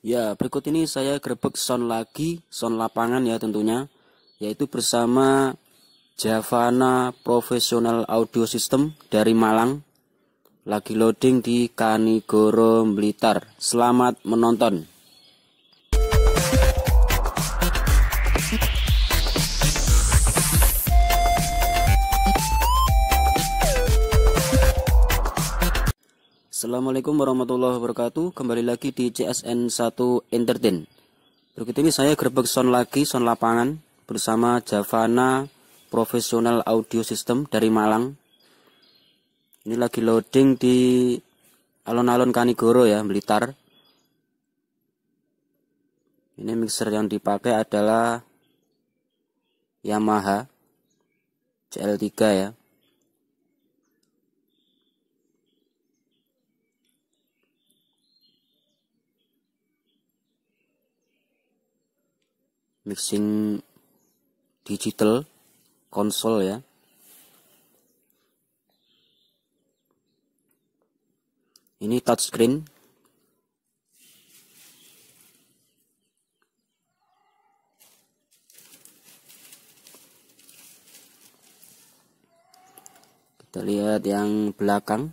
Ya, berikut ini saya grebek sound lagi, sound lapangan ya tentunya, yaitu bersama Javana Professional Audio System dari Malang. Lagi loading di Kanigoro Blitar. Selamat menonton. Assalamualaikum warahmatullahi wabarakatuh Kembali lagi di CSN1 Entertain Berikut ini saya gerbek sound lagi, sound lapangan Bersama Javana Professional Audio System dari Malang Ini lagi loading di Alon-alon Kanigoro ya, Blitar Ini mixer yang dipakai adalah Yamaha CL3 ya mixing digital konsol ya ini touchscreen kita lihat yang belakang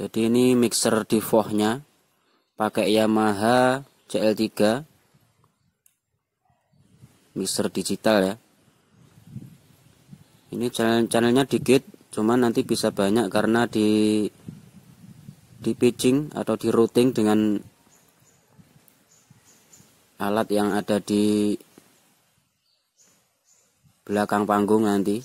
jadi ini mixer divohnya pakai Yamaha CL3 mixer digital ya ini channel channelnya dikit cuman nanti bisa banyak karena di di pitching atau di routing dengan alat yang ada di belakang panggung nanti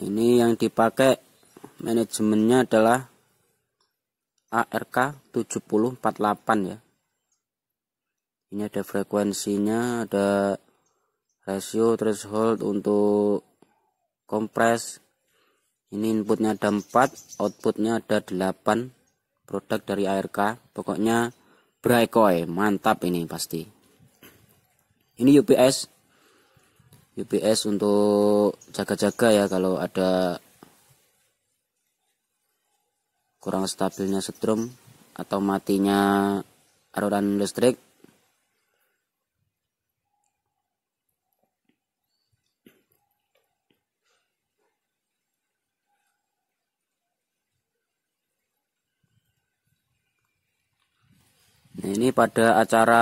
ini yang dipakai manajemennya adalah ARK 7048 ya ini ada frekuensinya ada rasio threshold untuk kompres ini inputnya ada 4 outputnya ada 8 produk dari ARK pokoknya Braikoi mantap ini pasti ini UPS UPS untuk jaga-jaga ya kalau ada kurang stabilnya setrum atau matinya aluran listrik Nah, ini pada acara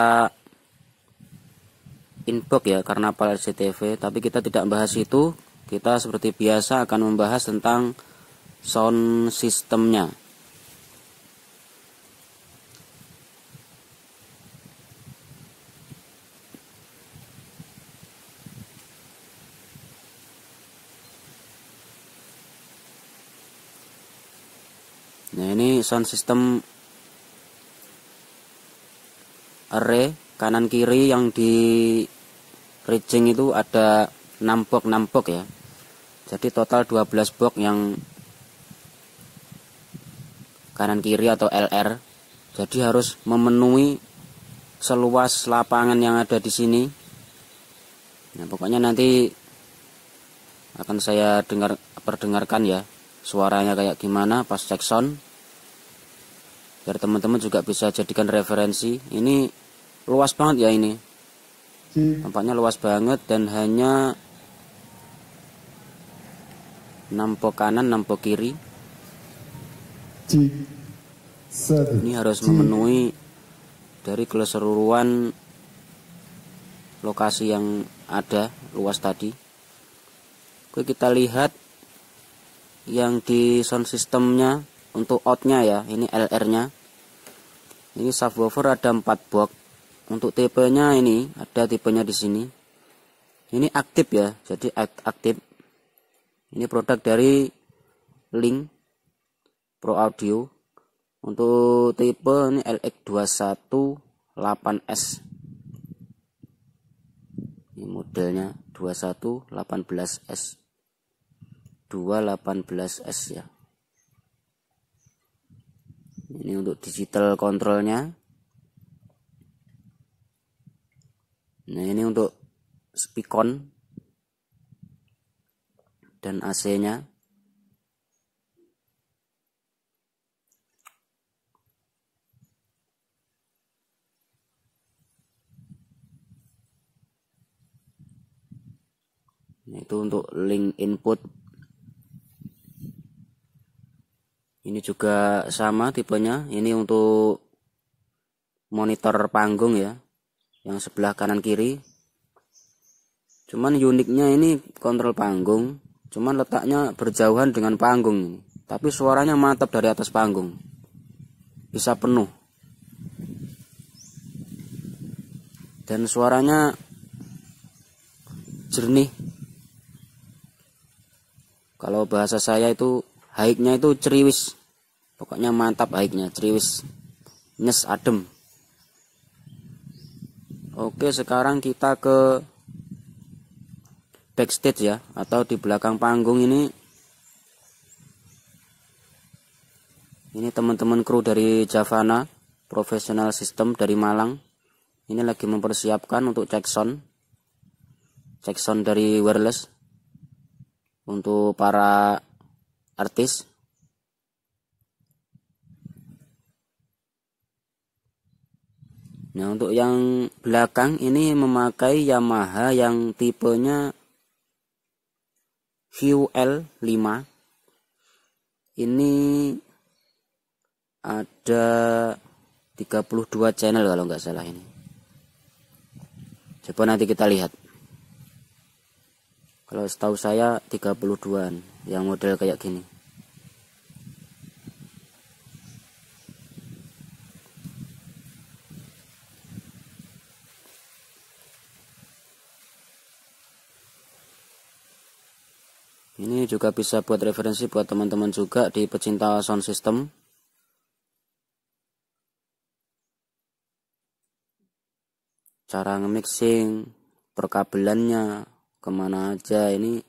inbox ya karena PAL CTV tapi kita tidak bahas itu kita seperti biasa akan membahas tentang sound sistemnya Nah ini sound system array kanan kiri yang di bridging itu ada 6 box 6 box ya jadi total 12 box yang kanan kiri atau LR jadi harus memenuhi seluas lapangan yang ada di sini nah pokoknya nanti akan saya dengar perdengarkan ya suaranya kayak gimana pas cek sound biar teman-teman juga bisa jadikan referensi ini luas banget ya ini hmm. nampaknya luas banget dan hanya nampok kanan nampok kiri ini harus memenuhi dari keseluruhan lokasi yang ada luas tadi Oke kita lihat yang di sound systemnya untuk outnya ya ini LR nya ini subwoofer ada 4 box untuk tipenya ini ada tipenya di sini ini aktif ya jadi aktif ini produk dari link pro audio untuk tipe ini LX218S ini modelnya 2118S 218S ya ini untuk digital kontrolnya nah ini untuk spikon dan AC nya Nah, itu untuk link input. Ini juga sama tipenya. Ini untuk monitor panggung ya yang sebelah kanan kiri cuman uniknya ini kontrol panggung cuman letaknya berjauhan dengan panggung tapi suaranya mantap dari atas panggung bisa penuh dan suaranya jernih kalau bahasa saya itu haiknya itu ceriwis pokoknya mantap haiknya ceriwis nyes adem Oke, sekarang kita ke backstage ya atau di belakang panggung ini ini teman-teman kru dari Javana Professional System dari Malang ini lagi mempersiapkan untuk check sound check sound dari wireless untuk para artis Nah untuk yang belakang ini memakai Yamaha yang tipenya QL5 ini ada 32 channel kalau nggak salah ini coba nanti kita lihat kalau setahu saya 32an yang model kayak gini ini juga bisa buat referensi buat teman-teman juga di pecinta sound system cara nge-mixing perkabelannya kemana aja ini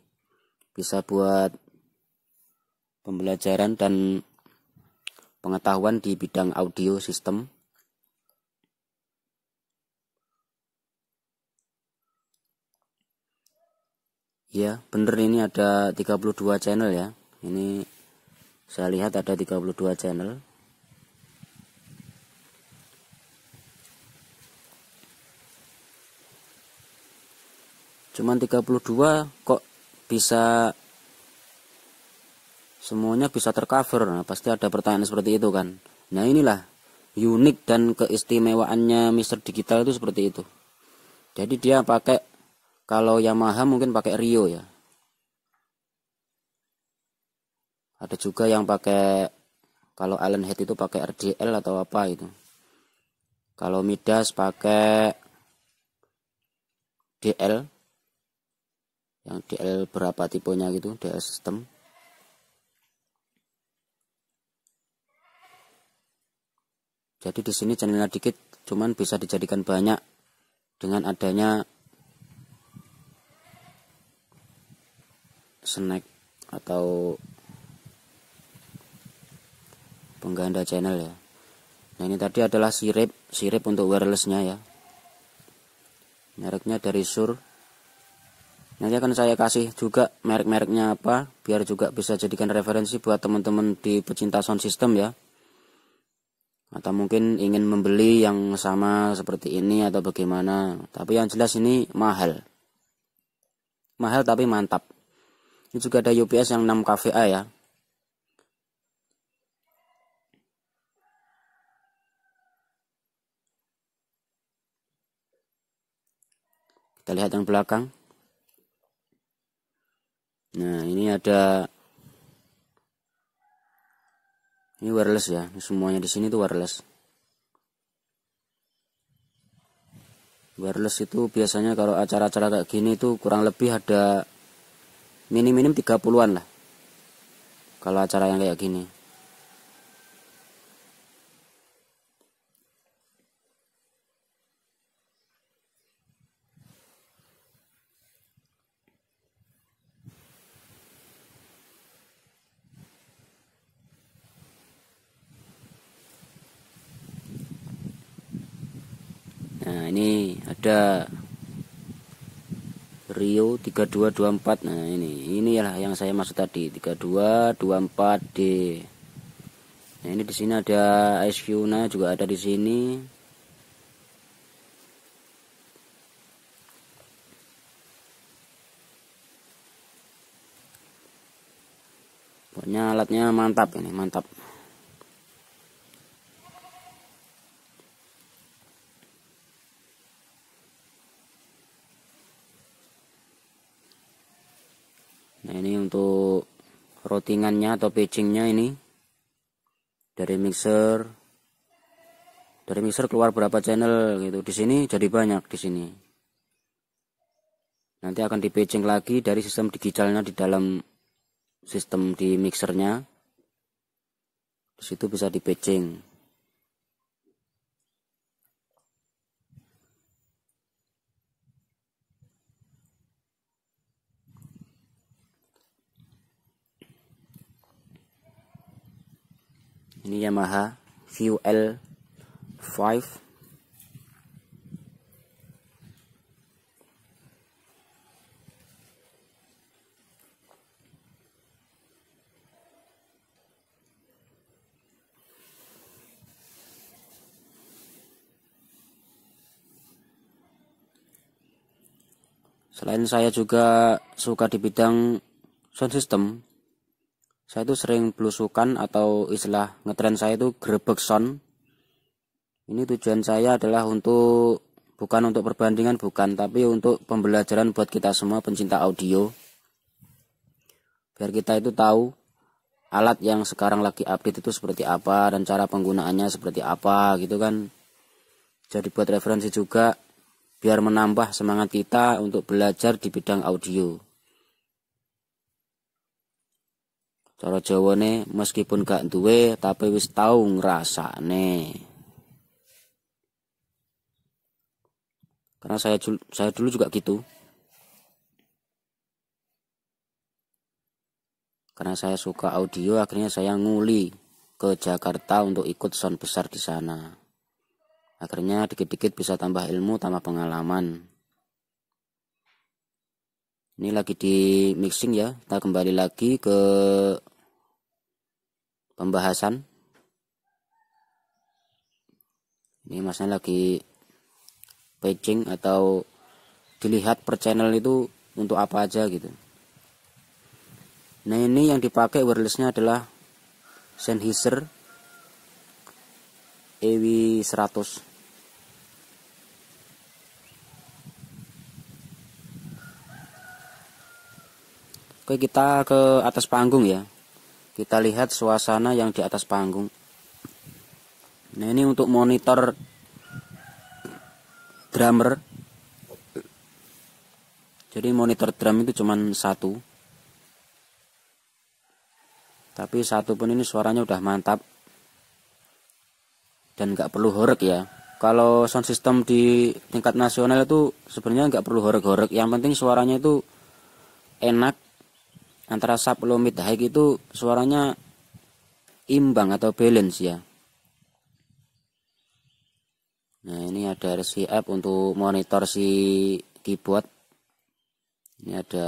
bisa buat pembelajaran dan pengetahuan di bidang audio system Ya, bener ini ada 32 channel ya. Ini saya lihat ada 32 channel. Cuman 32 kok bisa semuanya bisa tercover. Nah, pasti ada pertanyaan seperti itu kan. Nah, inilah unik dan keistimewaannya Mister Digital itu seperti itu. Jadi dia pakai kalau Yamaha mungkin pakai Rio ya. Ada juga yang pakai kalau Allen Head itu pakai RDL atau apa itu. Kalau Midas pakai DL yang DL berapa tipenya gitu, DL system. Jadi di sini channelnya dikit, cuman bisa dijadikan banyak dengan adanya snack atau pengganda channel ya nah ini tadi adalah sirip sirip untuk wirelessnya ya mereknya dari Sur nanti akan saya kasih juga merek-mereknya apa biar juga bisa jadikan referensi buat teman-teman di pecinta sound system ya atau mungkin ingin membeli yang sama seperti ini atau bagaimana tapi yang jelas ini mahal mahal tapi mantap ini juga ada UPS yang 6 KVA ya. Kita lihat yang belakang. Nah, ini ada ini wireless ya. Semuanya di sini tuh wireless. Wireless itu biasanya kalau acara-acara kayak gini itu kurang lebih ada minim-minim 30-an lah kalau acara yang kayak gini Nah ini ada Rio 3224 nah ini ini inilah yang saya maksud tadi 3224D nah ini di sini ada ice nah juga ada di sini pokoknya alatnya mantap ini mantap nah ini untuk routingannya atau pitchingnya ini dari mixer dari mixer keluar berapa channel gitu di sini jadi banyak di sini nanti akan di paging lagi dari sistem digitalnya di dalam sistem di mixernya disitu bisa di paging Yamaha VL 5 Selain saya juga suka di bidang sound system, saya itu sering belusukan atau istilah ngetren saya itu grebek sound ini tujuan saya adalah untuk bukan untuk perbandingan bukan tapi untuk pembelajaran buat kita semua pencinta audio biar kita itu tahu alat yang sekarang lagi update itu seperti apa dan cara penggunaannya seperti apa gitu kan jadi buat referensi juga biar menambah semangat kita untuk belajar di bidang audio Cara Jawane meskipun gak duwe tapi wis tau ngrasakne. Karena saya saya dulu juga gitu. Karena saya suka audio akhirnya saya nguli ke Jakarta untuk ikut sound besar di sana. Akhirnya dikit-dikit bisa tambah ilmu, tambah pengalaman. Ini lagi di mixing ya. Kita kembali lagi ke pembahasan. Ini masnya lagi paging atau dilihat per channel itu untuk apa aja gitu. Nah ini yang dipakai wirelessnya adalah Sennheiser EW 100 Oke kita ke atas panggung ya kita lihat suasana yang di atas panggung nah ini untuk monitor drummer jadi monitor drum itu cuma satu tapi satu pun ini suaranya udah mantap dan nggak perlu horek ya kalau sound system di tingkat nasional itu sebenarnya nggak perlu horek-horek yang penting suaranya itu enak antara sub low mid high itu suaranya imbang atau balance ya nah ini ada si untuk monitor si keyboard ini ada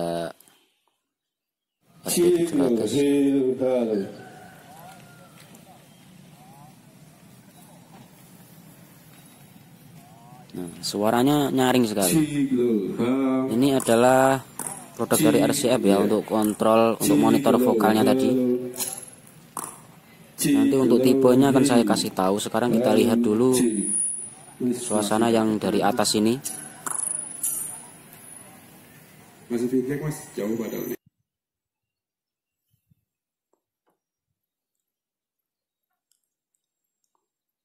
Nah, suaranya nyaring sekali. Ini adalah produk dari RCF ya untuk kontrol untuk monitor vokalnya tadi nanti untuk tipenya akan saya kasih tahu sekarang kita lihat dulu suasana yang dari atas ini masih jauh padahal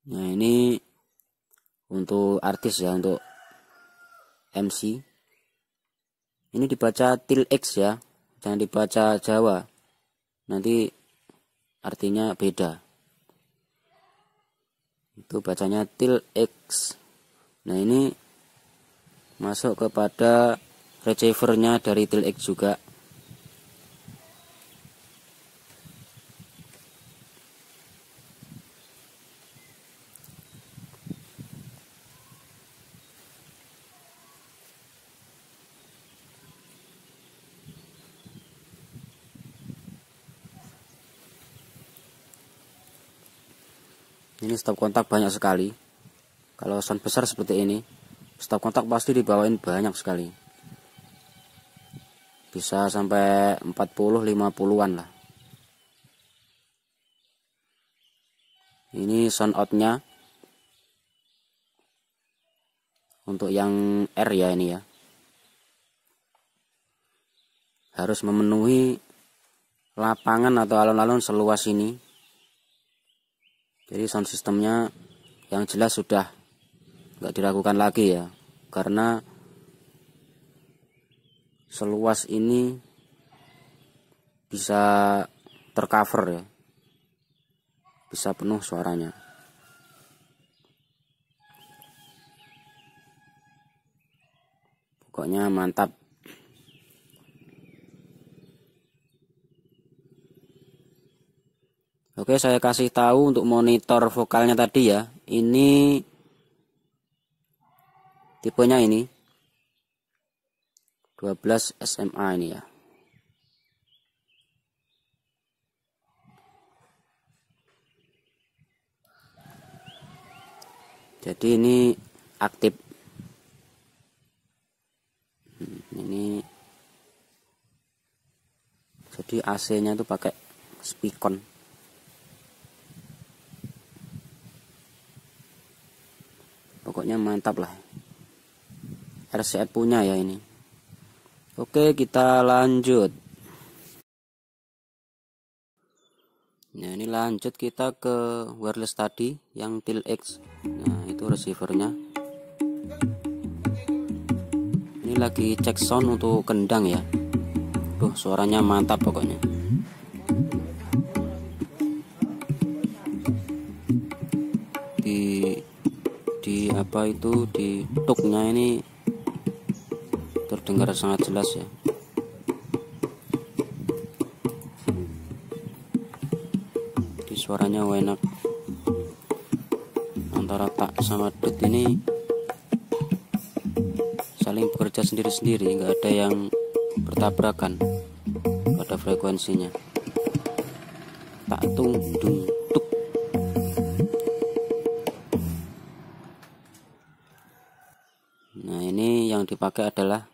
Nah ini untuk artis ya untuk MC ini dibaca til x ya jangan dibaca Jawa nanti artinya beda itu bacanya til x nah ini masuk kepada receivernya dari til x juga ini stop kontak banyak sekali kalau sound besar seperti ini stop kontak pasti dibawain banyak sekali bisa sampai 40-50an lah ini sound outnya untuk yang R ya ini ya harus memenuhi lapangan atau alun-alun seluas ini jadi sound systemnya yang jelas sudah nggak diragukan lagi ya karena seluas ini bisa tercover ya bisa penuh suaranya pokoknya mantap Oke, saya kasih tahu untuk monitor vokalnya tadi ya. Ini tipenya ini 12 SMA ini ya. Jadi ini aktif. Hmm, ini jadi AC-nya itu pakai Speakon. pokoknya mantap lah RCR punya ya ini oke kita lanjut nah ini lanjut kita ke wireless tadi yang til X nah itu receivernya ini lagi cek sound untuk kendang ya tuh suaranya mantap pokoknya apa itu di tuknya ini terdengar sangat jelas ya di suaranya enak antara tak sama det ini saling bekerja sendiri-sendiri nggak ada yang bertabrakan pada frekuensinya tak tunggu Nah, ini yang dipakai adalah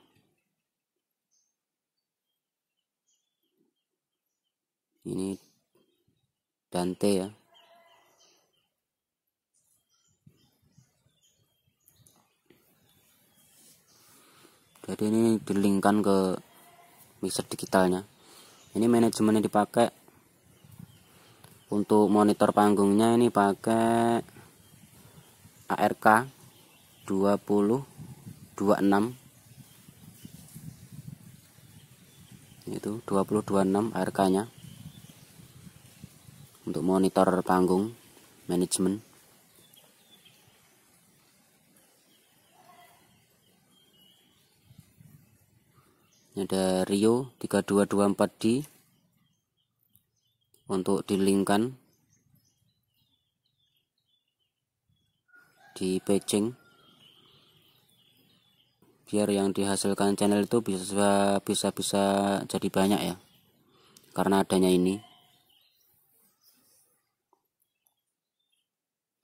ini Dante ya. Jadi ini dilingkan ke mixer digitalnya. Ini manajemennya dipakai untuk monitor panggungnya ini pakai ARK 20 26 itu 226 RK nya untuk monitor panggung manajemen ini ada Rio 3224D untuk dilingkan di Beijing biar yang dihasilkan channel itu bisa bisa bisa jadi banyak ya karena adanya ini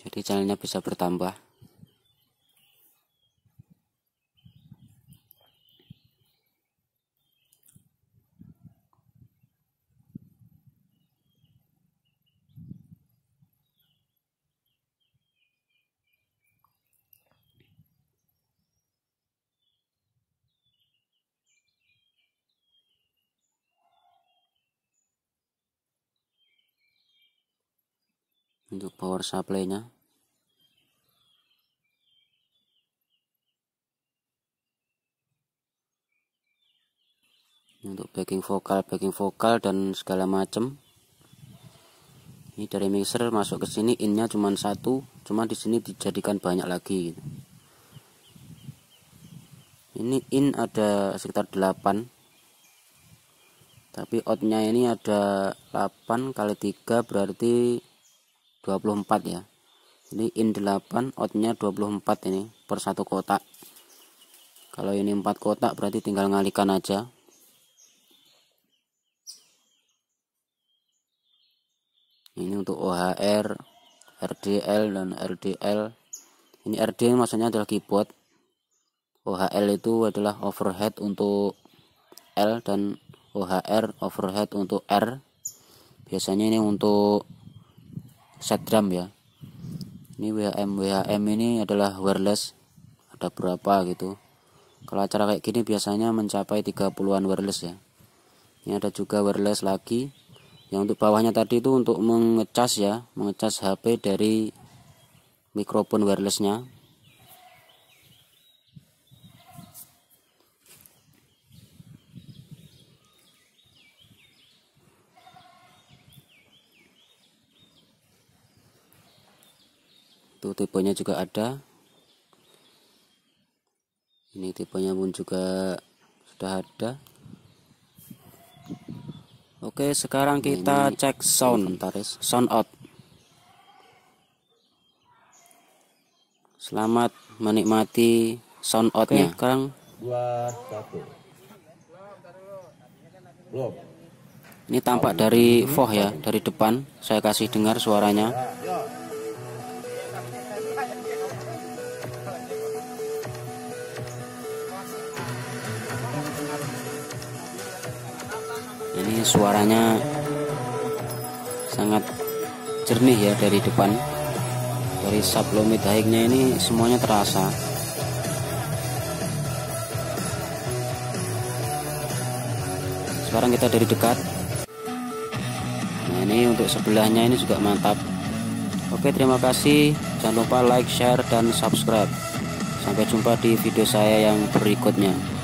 jadi channelnya bisa bertambah untuk power supply-nya untuk backing vokal backing vokal dan segala macam ini dari mixer masuk ke sini innya cuma satu cuma di sini dijadikan banyak lagi ini in ada sekitar 8 tapi outnya ini ada 8 kali 3 berarti 24 ya jadi in 8 outnya 24 ini per satu kotak kalau ini 4 kotak berarti tinggal ngalikan aja ini untuk OHR RDL dan RDL ini RD maksudnya adalah keyboard OHL itu adalah overhead untuk L dan OHR overhead untuk R biasanya ini untuk Satgram ya ini WHM WHM ini adalah wireless ada berapa gitu kalau acara kayak gini biasanya mencapai 30-an wireless ya ini ada juga wireless lagi yang untuk bawahnya tadi itu untuk mengecas ya mengecas HP dari mikrofon wirelessnya tipenya juga ada ini tipenya pun juga sudah ada oke sekarang kita ini cek sound inventaris. sound out selamat menikmati sound outnya oke, sekarang ini tampak dari voh ya dari depan saya kasih dengar suaranya nah, ya. ini suaranya sangat jernih ya dari depan dari sablon haiknya ini semuanya terasa sekarang kita dari dekat nah ini untuk sebelahnya ini juga mantap oke terima kasih jangan lupa like share dan subscribe sampai jumpa di video saya yang berikutnya